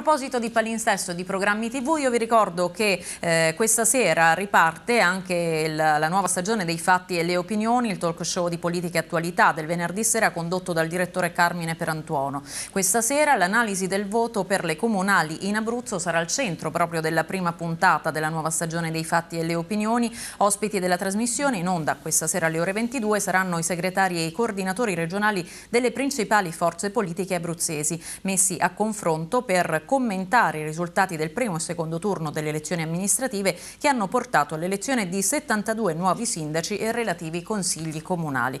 proposito di palinsesto di programmi tv io vi ricordo che eh, questa sera riparte anche il, la nuova stagione dei fatti e le opinioni, il talk show di politica e attualità del venerdì sera condotto dal direttore Carmine Perantuono. Questa sera l'analisi del voto per le comunali in Abruzzo sarà al centro proprio della prima puntata della nuova stagione dei fatti e le opinioni. Ospiti della trasmissione in onda questa sera alle ore 22 saranno i segretari e i coordinatori regionali delle principali forze politiche abruzzesi messi a confronto per commentare i risultati del primo e secondo turno delle elezioni amministrative che hanno portato all'elezione di 72 nuovi sindaci e relativi consigli comunali.